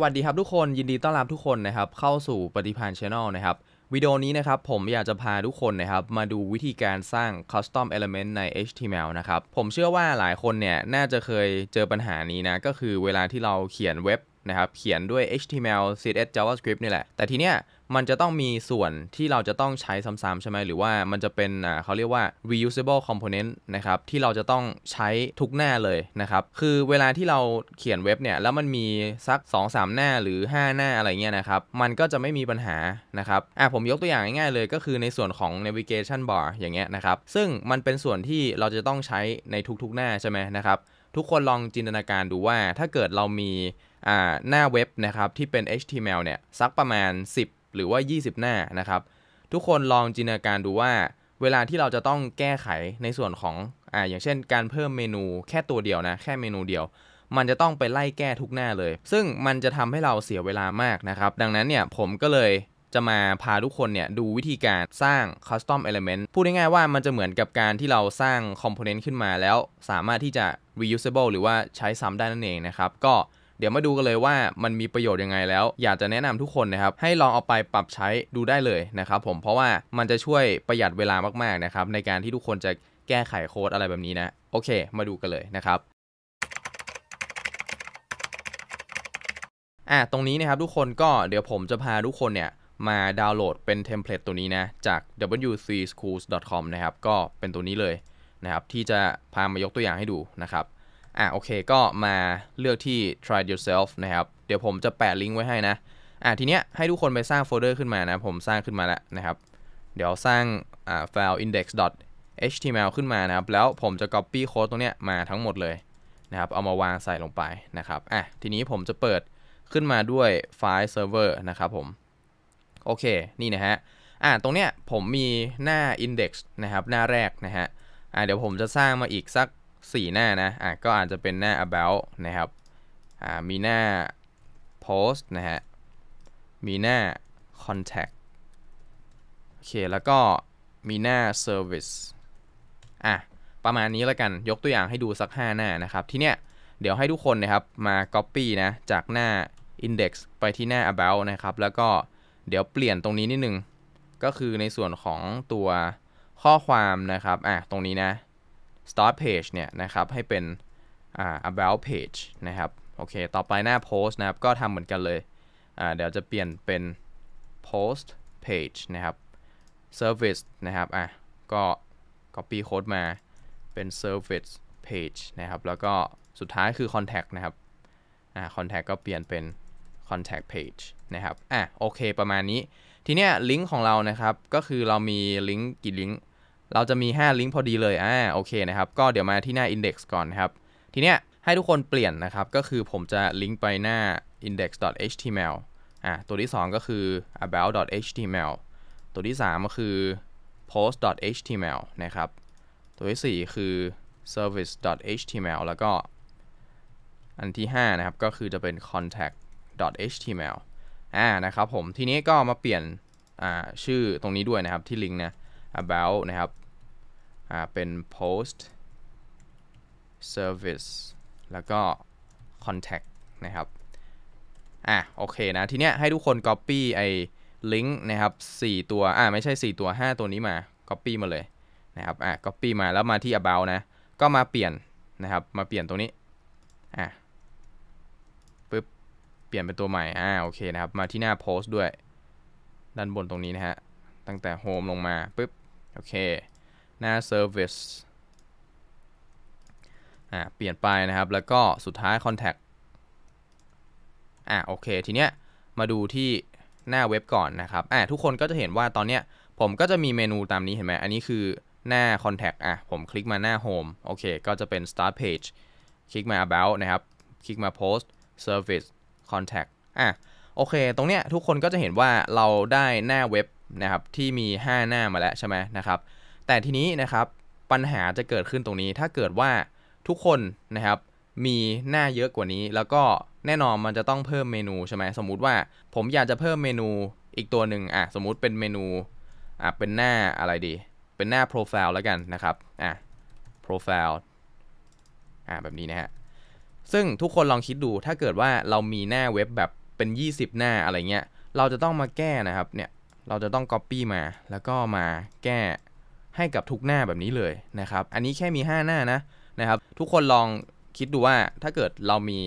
สวัสดีครับทุกคนยินดีต้อนรับทุกคนนะครับ เข้าสู่ปฏิพันธ์ชาแนลนะครับ วิดีโอนี้นะครับ ผมอยากจะพาทุกคนนะครับ มาดูวิธีการสร้าง custom element ใน HTML นะครับ ผมเชื่อว่าหลายคนเนี่ย น่าจะเคยเจอปัญหานี้นะ ก็คือเวลาที่เราเขียนเว็บนะครับ เขียนด้วย HTML CSS JavaScript นี่แหละ แต่ทีเนี้ยมันจะต้องมีส่วนที่เราจะต้องใช้ซ้ำๆใช่ไหมหรือว่ามันจะเป็นอ่าเขาเรียกว่า reusable component นะครับที่เราจะต้องใช้ทุกหน้าเลยนะครับคือเวลาที่เราเขียนเว็บเนี่ยแล้วมันมีสัก2-3หน้าหรือ 5 หน้าอะไรเงี้ยนะครับมันก็จะไม่มีปัญหานะครับอ่าผมยกตัวอย่างง่ายๆเลยก็คือในส่วนของ navigation bar อย่างเงี้ยนะครับ ซึ่งมันเป็นส่วนที่เราจะต้องใช้ในทุกๆหน้าใช่ไหมนะครับ ทุกคนลองจินตนาการดูว่าถ้าเกิดเรามีหน้าเว็บนะครับที่เป็น HTML เนี่ยสักประมาณ 10หรือว่า 20 หน้านะครับ ทุกคนลองจินตนาการดูว่า เวลาที่เราจะต้องแก้ไขในส่วนของอ่าอย่างเช่นการเพิ่มเมนูแค่ตัวเดียวนะ แค่เมนูเดียว มันจะต้องไปไล่แก้ทุกหน้าเลย ซึ่งมันจะทำให้เราเสียเวลามากนะครับ ดังนั้นเนี่ยผมก็เลยจะมาพาทุกคนเนี่ย ดูวิธีการสร้าง custom element พูดง่ายๆว่ามันจะเหมือนกับการที่เราสร้าง component ขึ้นมาแล้วสามารถที่จะ reusable หรือว่าใช้ซ้ำได้นั่นเองนะครับก็เดี๋ยวมาดูกันเลยว่ามันมีประโยชน์ยังไงแล้ว อยากจะแนะนำทุกคนนะครับ ให้ลองเอาไปปรับใช้ดูได้เลยนะครับ ผมเพราะว่ามันจะช่วยประหยัดเวลามาก ๆนะครับ ในการที่ทุกคนจะแก้ไขโค้ดอะไรแบบนี้นะโอเค มาดูกันเลยนะครับอ่ะตรงนี้นะครับทุกคนก็เดี๋ยวผมจะพาทุกคนเนี่ยมาดาวน์โหลดเป็นเทมเพลตตัวนี้นะจาก wcschools.com นะครับ ก็เป็นตัวนี้เลยนะครับ ที่จะพามายกตัวอย่างให้ดูนะครับอ่ะโอเค ก็มาเลือกที่ try yourself นะครับเดี๋ยวผมจะแปะลิงก์ไว้ให้นะอ่ะทีเนี้ยให้ทุกคนไปสร้างโฟลเดอร์ขึ้นมานะผมสร้างขึ้นมาแล้วนะครับ เดี๋ยวสร้างอ่าไฟล์ index html ขึ้นมานะครับ แล้วผมจะ copy โค้ดตรงเนี้ยมาทั้งหมดเลยนะครับเอามาวางใส่ลงไปนะครับอ่ะทีนี้ผมจะเปิดขึ้นมาด้วยไฟล์เซิร์ฟเวอร์นะครับผมโอเคนี่นะฮะอ่ะตรงเนี้ยผมมีหน้า index นะครับหน้าแรกนะฮะอ่ะเดี๋ยวผมจะสร้างมาอีกสัก4หน้านะ อ่ะ ก็อาจจะเป็นหน้า about นะครับ อ่า มีหน้า post นะฮะ มีหน้า contact โอเค แล้วก็ มีหน้า service อ่ะ ประมาณนี้แล้วกัน ยกตัวอย่างให้ดูสัก 5 หน้านะครับ ที่เนี้ย เดี๋ยวให้ทุกคนนะครับมา copy นะ จากหน้า index ไปที่หน้า about นะครับ แล้วก็เดี๋ยวเปลี่ยนตรงนี้นิดนึงก็คือในส่วนของตัวข้อความนะครับ อ่ะ ตรงนี้นะ start page เนี่ยนะครับให้เป็น about page นะครับโอเคต่อไปหน้า post นะครับก็ทำเหมือนกันเลยเดี๋ยวจะเปลี่ยนเป็น post page นะครับ service นะครับอ่ะก็ copy code มาเป็น service page นะครับแล้วก็สุดท้ายคือ contact นะครับอ่า contact ก็เปลี่ยนเป็น contact page นะครับอ่ะโอเคประมาณนี้ทีเนี้ยลิงก์ของเรานะครับก็คือเรามีลิงก์กี่ลิงก์เราจะมี 5 ลิงก์พอดีเลย อ่า โอเค นะครับ ก็เดี๋ยวมาที่หน้า index ก่อนนะครับ ทีเนี้ยให้ทุกคนเปลี่ยนนะครับ ก็คือผมจะลิงก์ไปหน้า index.html อ่า ตัวที่ 2 ก็คือ about.html ตัวที่ 3 ก็คือ post.html นะครับ ตัวที่ 4 คือ service.html แล้วก็อันที่5นะครับ ก็คือจะเป็น contact.html อ่านะครับผม ทีนี้ก็มาเปลี่ยน อ่า ชื่อตรงนี้ด้วยนะครับที่ลิงก์นะ about นะครับเป็น post service แล้วก็ contact นะครับ อ่ะ โอเคนะ ทีเนี้ยให้ทุกคน copy ไอ้ลิงก์นะครับ 4 ตัว อ่ะ ไม่ใช่ 4 ตัว 5 ตัวนี้มา copy มาเลยนะครับ อ่ะ copy มาแล้วมาที่ about นะ ก็มาเปลี่ยนนะครับ มาเปลี่ยนตรงนี้ อ่ะ ปึ๊บ เปลี่ยนเป็นตัวใหม่ อ่ะโอเคนะครับ มาที่หน้า post ด้วย ด้านบนตรงนี้นะฮะ ตั้งแต่ home ลงมา ปึ๊บโอเค หน้า service อ่าเปลี่ยนไปนะครับ แล้วก็สุดท้าย contact อ่าโอเค ทีเนี้ย มาดูที่หน้าเว็บก่อนนะครับ อ่าทุกคนก็จะเห็นว่าตอนเนี้ย ผมก็จะมีเมนูตามนี้เห็นไหมอันนี้คือหน้า contact อ่ะ ผมคลิกมาหน้า home โอเค ก็จะเป็น start page คลิกมา about นะครับ คลิกมา post service contact อ่ะ โอเค ตรงเนี้ยทุกคนก็จะเห็นว่าเราได้หน้าเว็บนะครับที่มี 5 หน้ามาแล้วใช่ไหมนะครับ แต่ทีนี้นะครับปัญหาจะเกิดขึ้นตรงนี้ถ้าเกิดว่าทุกคนนะครับ มีหน้าเยอะกว่านี้ แล้วก็แน่นอนมันจะต้องเพิ่มเมนูใช่ไหมสมมุติว่า ผมอยากจะเพิ่มเมนูอีกตัวหนึ่งอ่ะสมมุติเป็นเมนูอ่ะเป็นหน้าอะไรดี เป็นหน้าโปรไฟล์แล้วกันนะครับอ่ะโปรไฟล์อ่ะแบบนี้นะฮะซึ่งทุกคนลองคิดดูถ้าเกิดว่าเรามีหน้าเว็บแบบเป็น 20 หน้าอะไรเงี้ยเราจะต้องมาแก้นะครับเนี่ยเราจะต้อง Copy มาแล้วก็มาแก้ให้กับทุกหน้าแบบนี้เลยนะครับ อันนี้แค่มี 5 หน้านะนะครับ ทุกคนลองคิดดูว่าถ้าเกิดเรามี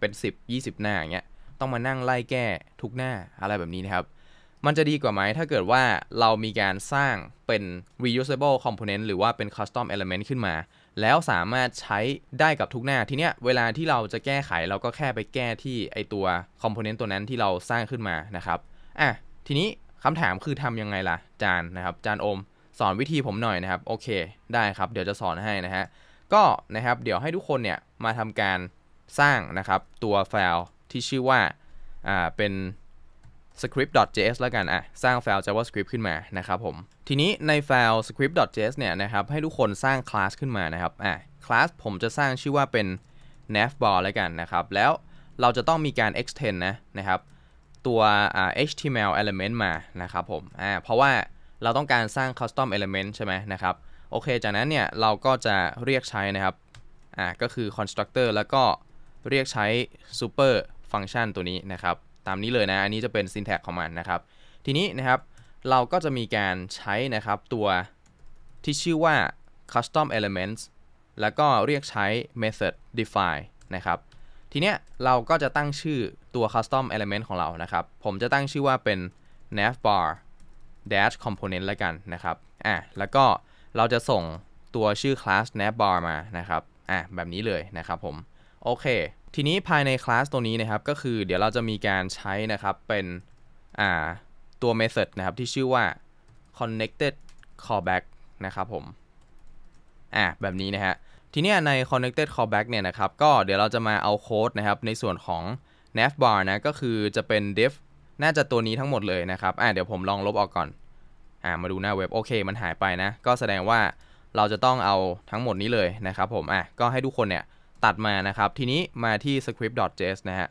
เป็น 10 20 หน้า อย่างเงี้ย ต้องมานั่งไล่แก้ทุกหน้าอะไรแบบนี้นะครับ มันจะดีกว่า ไหม ถ้าเกิดว่าเรามีการสร้างเป็น reusable component หรือว่าเป็น custom element ขึ้นมา แล้วสามารถใช้ได้กับทุกหน้า ทีเนี้ยเวลาที่เราจะแก้ไข เราก็แค่ไปแก้ที่ไอตัว component ตัวนั้นที่เราสร้างขึ้นมานะครับอ่ะทีนี้คำถามคือทำยังไงล่ะจานนะครับจานอมสอนวิธีผมหน่อยนะครับโอเค ได้ครับ เดี๋ยวจะสอนให้นะฮะก็นะครับเดี๋ยวให้ทุกคนเนี่ยมาทำการสร้างนะครับตัวไฟล์ ที่ชื่อว่าอ่าเป็น script.js แล้วกันอ่ะสร้างไฟล์ JavaScript ขึ้นมานะครับผมทีนี้ในไฟล์ script.js เนี่ยนะครับให้ทุกคนสร้างคลาสขึ้นมานะครับอ่ะคลาสผมจะสร้างชื่อว่าเป็น navbar แล้วกันนะครับ แล้วเราจะต้องมีการ extend นะนะครับตัว HTML element มานะครับผมเพราะว่าเราต้องการสร้าง custom element ใช่ไหมนะครับ โอเค จากนั้นเนี่ยเราก็จะเรียกใช้นะครับ ก็คือ constructor แล้วก็เรียกใช้ super function ตัวนี้นะครับ ตามนี้เลยนะ อันนี้จะเป็น syntax ของมันนะครับ ทีนี้นะครับเราก็จะมีการใช้นะครับตัวที่ชื่อว่า custom elements แล้วก็เรียกใช้ method define นะครับทีเนี้ยเราก็จะตั้งชื่อตัว custom element ของเรานะครับ ผมจะตั้งชื่อว่าเป็น navbar dash component แล้วกันนะครับอ่ะแล้วก็เราจะส่งตัวชื่อ class navbar มานะครับอ่ะแบบนี้เลยนะครับ ผมโอเค ทีนี้ภายในคลาสตัวนี้นะครับ ก็คือเดี๋ยวเราจะมีการใช้นะครับเป็นอ่าตัว method นะครับ ที่ชื่อว่า connected callback นะครับผมอ่ะแบบนี้นะฮะทีนี้ใน connected callback เนี่ยนะครับ ก็เดี๋ยวเราจะมาเอาโค้ดนะครับในส่วนของ navbar นะ ก็คือจะเป็น def น่าจะตัวนี้ทั้งหมดเลยนะครับอ่าเดี๋ยวผมลองลบออกก่อนอ่ามาดูหน้าเว็บโอเคมันหายไปนะ ก็แสดงว่าเราจะต้องเอาทั้งหมดนี้เลยนะครับ ผม อ่ะก็ให้ทุกคนเนี่ยตัดมานะครับ ทีนี้มาที่ script.js นะฮะ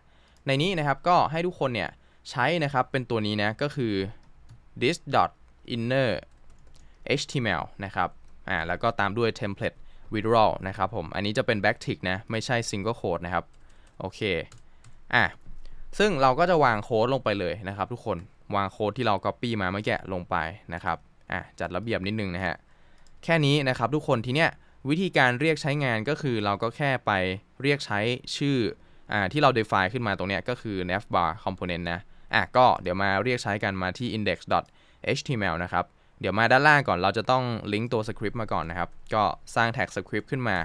ในนี้นะครับก็ให้ทุกคนเนี่ยใช้นะครับเป็นตัวนี้นะ ก็คือ this inner html นะครับ อ่าแล้วก็ตามด้วย template w i t h d r a w นะครับผม อันนี้จะเป็น back tick นะ ไม่ใช่ single code นะครับ โอเค อ่ะ ซึ่งเราก็จะวางโค้ดลงไปเลยนะครับทุกคน วางโค้ดที่เรา copy มาเมื่อกี้ลงไปนะครับ อ่ะ จัดระเบียบนิดนึงนะฮะ แค่นี้นะครับทุกคนทีเนี้ยวิธีการเรียกใช้งานก็คือเราก็แค่ไปเรียกใช้ชื่อ อ่า ที่เรา define ขึ้นมาตรงเนี้ยก็คือ navbar component นะ อ่ะ ก็เดี๋ยวมาเรียกใช้กันมาที่ index html นะครับเดี๋ยวมาด้านล่างก่อนเราจะต้องลิงก์ตัวสคริปต์มาก่อนนะครับ ก็สร้างแท็กสคริปต์ขึ้นมา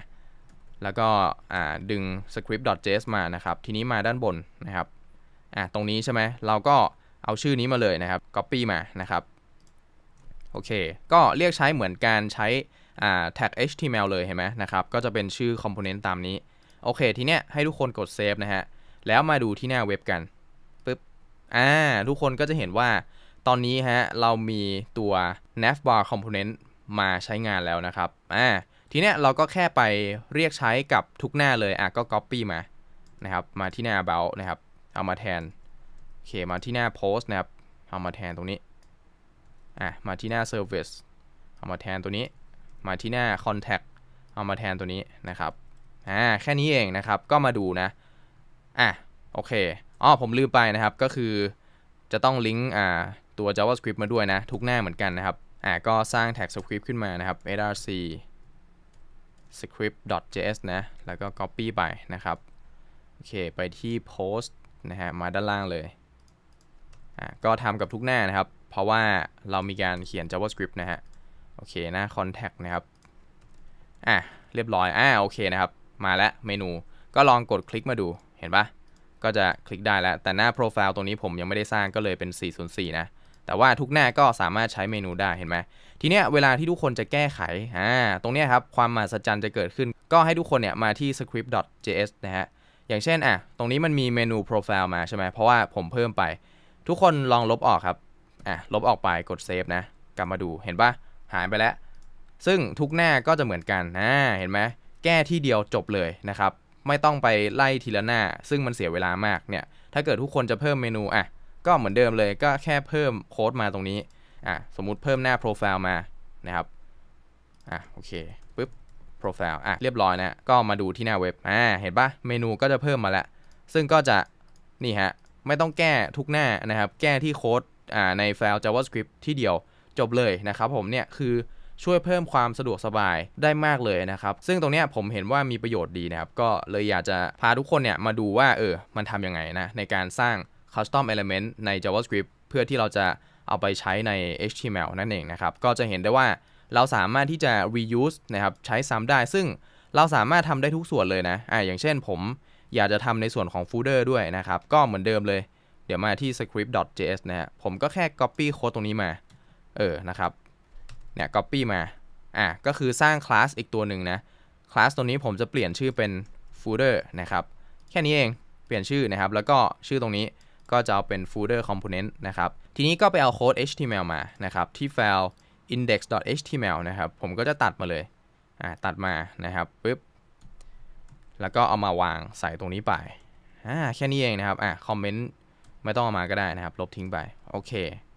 แล้วก็ดึง script.js มานะครับ ทีนี้มาด้านบนนะครับ ตรงนี้ใช่ไหมเราก็เอาชื่อนี้มาเลยนะครับ copy มานะครับโอเคก็เรียกใช้เหมือนการใช้แท็ก html เลยเห็นไหมนะครับ ก็จะเป็นชื่อ component ตามนี้โอเคทีเนี้ยให้ทุกคนกด save นะฮะแล้วมาดูที่หน้าเว็บกันปึ๊บอ่าทุกคนก็จะเห็นว่าตอนนี้ฮะเรามีตัว navbar component มาใช้งานแล้วนะครับ อ่าทีเนี้ยเราก็แค่ไปเรียกใช้กับทุกหน้าเลย อ่ะก็ copy มา นะครับ มาที่หน้า about นะครับ เอามาแทนโอเคมาที่หน้า post นะครับ เอามาแทนตรงนี้ อ่ะมาที่หน้า service เอามาแทนตัวนี้ มาที่หน้า contact เอามาแทนตัวนี้นะครับ อ่าแค่นี้เองนะครับ ก็มาดูนะ อ่ะโอเคอ๋อผมลืมไปนะครับ ก็คือจะต้องลิงก์ อ่าตัว JavaScript มาด้วยนะ ทุกหน้าเหมือนกันนะครับอ่าก็สร้างแท็ก script ขึ้นมานะครับ src script.js นะแล้วก็ copy ไปนะครับโอเคไปที่ post นะฮะมาด้านล่างเลยอ่าก็ทำกับทุกหน้านะครับ เพราะว่าเรามีการเขียน JavaScript นะฮะโอเคหน้า contact นะครับอ่ะเรียบร้อยอ่าโอเคนะครับ มาแล้วเมนูก็ลองกดคลิกมาดูเห็นปะก็จะคลิกได้แล้ว แต่หน้า profile ตรงนี้ผมยังไม่ได้สร้างก็เลยเป็น404นะแต่ว่าทุกหน้าก็สามารถใช้เมนูได้เห็นไหมทีเนี้ยเวลาที่ทุกคนจะแก้ไขอ่าตรงเนี้ยครับความมหัศจรรย์จะเกิดขึ้น ก็ให้ทุกคนเนี่ยมาที่ script.js นะฮะอย่างเช่นอ่ะตรงนี้มันมีเมนู profile มาใช่ไหมเพราะว่าผมเพิ่มไป ทุกคนลองลบออกครับอ่ะลบออกไปกด save นะ กลับมาดูเห็นปะหายไปแล้ว ซึ่งทุกหน้าก็จะเหมือนกันนะเห็นไหมแก้ที่เดียวจบเลยนะครับ ไม่ต้องไปไล่ทีละหน้า ซึ่งมันเสียเวลามากเนี่ยถ้าเกิดทุกคนจะเพิ่มเมนูอ่ะก็ เหมือนเดิมเลยก็แค่เพิ่มโค้ดมาตรงนี้ อ่ะ สมมุติเพิ่มหน้าโปรไฟล์มานะครับ อ่ะโอเคปึ๊บโปรไฟล์อ่ะเรียบร้อยนะก็มาดูที่หน้าเว็บอ่าเห็นปะเมนูก็จะเพิ่มมาแล้ว ซึ่งก็จะ นี่ฮะ ไม่ต้องแก้ทุกหน้านะครับ แก้ที่โค้ดอ่าในไฟล์ JavaScript ที่เดียวจบเลย นะครับ ผมเนี่ยคือช่วยเพิ่มความสะดวกสบายได้มากเลยนะครับ ซึ่งตรงนี้ผมเห็นว่ามีประโยชน์ดีนะครับ ก็เลยอยากจะพาทุกคนเนี่ยมาดูว่าเออมันทำยังไงนะในการสร้าง custom element ใน JavaScript เพื่อที่เราจะเอาไปใช้ใน HTML นั่นเองนะครับ ก็จะเห็นได้ว่าเราสามารถที่จะ reuse นะครับ ใช้ซ้ำได้ ซึ่งเราสามารถทำได้ทุกส่วนเลยนะอ่าอย่างเช่นผมอยากจะทำในส่วนของ footer ด้วยนะครับ ก็เหมือนเดิมเลย เดี๋ยวมาที่ script.js นะฮะผมก็แค่ copy โค้ดตรงนี้มา เออ นะครับ เนี่ย copy มา อ่ะ ก็คือสร้างคลาสอีกตัวหนึ่งนะคลาสตัวนี้ผมจะเปลี่ยนชื่อเป็น folder นะครับ แค่นี้เอง เปลี่ยนชื่อนะครับ แล้วก็ชื่อตรงนี้ก็จะเอาเป็น footer component นะครับ ทีนี้ก็ไปเอาโค้ด html มานะครับ ที่ ไฟล์ index.html นะครับ ผมก็จะตัดมาเลยอ่าตัดมานะครับปึ๊บแล้วก็เอามาวางใส่ตรงนี้ไปอ่าแค่นี้เองนะครับอ่าคอมเมนต์ไม่ต้องเอามาก็ได้นะครับ ลบทิ้งไป โอเค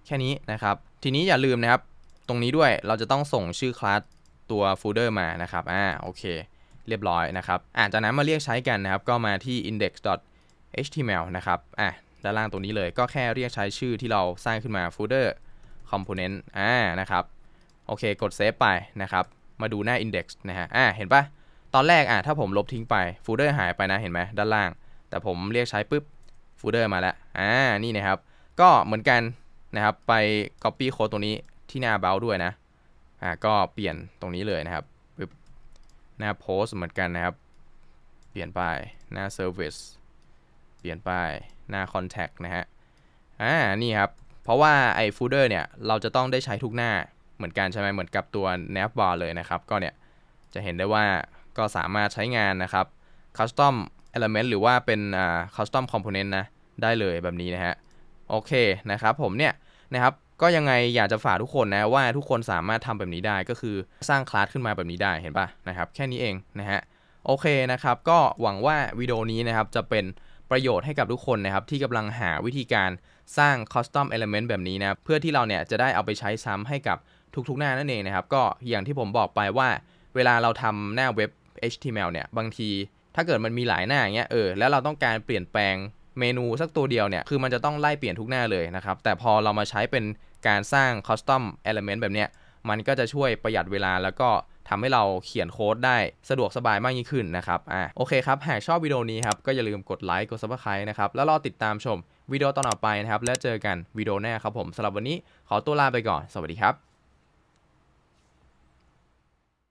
แค่นี้นะครับ ทีนี้อย่าลืมนะครับ ตรงนี้ด้วยเราจะต้องส่งชื่อคลาสตัวโฟลเดอร์มานะครับอ่าโอเคเรียบร้อยนะครับอ่าจากนั้นมาเรียกใช้กันนะครับ ก็มาที่ index.html นะครับอ่าด้านล่างตรงนี้เลยก็แค่เรียกใช้ชื่อที่เราสร้างขึ้นมา folder component อ่านะครับ โอเคกดเซฟไปนะครับมาดูหน้า index นะฮะอ่าเห็นปะตอนแรกอ่าถ้าผมลบทิ้งไปโฟลเดอร์หายไปนะเห็นไหมด้านล่าง แต่ผมเรียกใช้ปุ๊บโฟลเดอร์มาแล้วอ่า นี่นะครับ ก็เหมือนกันนะครับไป copy โค้ดตรงนี้ที่หน้า about ด้วยนะอ่าก็เปลี่ยนตรงนี้เลยนะครับปุ๊บหน้า post เหมือนกันนะครับ เปลี่ยนไปหน้า service เปลี่ยนไป หน้า Contact นะฮะ อ่า นี่ครับ เพราะว่าไอ้ฟูเดอร์เนี่ย เราจะต้องได้ใช้ทุกหน้าเหมือนกันใช่ไหมเหมือนกับตัว navbar เลยนะครับ ก็เนี่ยจะเห็นได้ว่าก็สามารถใช้งานนะครับ custom element หรือว่าเป็นอ่า custom component นะได้เลยแบบนี้นะฮะโอเคนะครับผมเนี่ยนะครับก็ยังไงอยากจะฝากทุกคนนะ ว่าทุกคนสามารถทำแบบนี้ได้ก็คือสร้างคลาสขึ้นมาแบบนี้ได้เห็นป่ะนะครับแค่นี้เองนะฮะโอเคนะครับ ก็หวังว่าวิดีโอนี้นะครับจะเป็นประโยชน์ให้กับทุกคนนะครับ ที่กำลังหาวิธีการสร้างคอสตอมเอลเมนต์แบบนี้นะเพื่อที่เราเนี่ยจะได้เอาไปใช้ซ้ำให้กับทุก ๆ หน้านั่นเองนะครับก็อย่างที่ผมบอกไปว่า เวลาเราทำหน้าเว็บ HTML เนี่ยบางที ถ้าเกิดมันมีหลายหน้าอย่างเงี้ยเออแล้วเราต้องการเปลี่ยนแปลงเมนูสักตัวเดียวเนี่ยคือมันจะต้องไล่เปลี่ยนทุกหน้าเลยนะครับแต่พอเรามาใช้เป็นการสร้างคอสตอมเอลเมนต์แบบเนี้ยมันก็จะช่วยประหยัดเวลาแล้วก็ทำให้เราเขียนโค้ดได้สะดวกสบายมากยิ่งขึ้นนะครับ อ่าโอเคครับ หากชอบวิดีโอนี้ครับ ก็อย่าลืมกดไลค์ กดซับสไครต์นะครับ แล้วรอติดตามชมวิดีโอตอนต่อไปนะครับ แล้วเจอกันวิดีโอหน้าครับผม สำหรับวันนี้ขอตัวลาไปก่อน สวัสดีครับ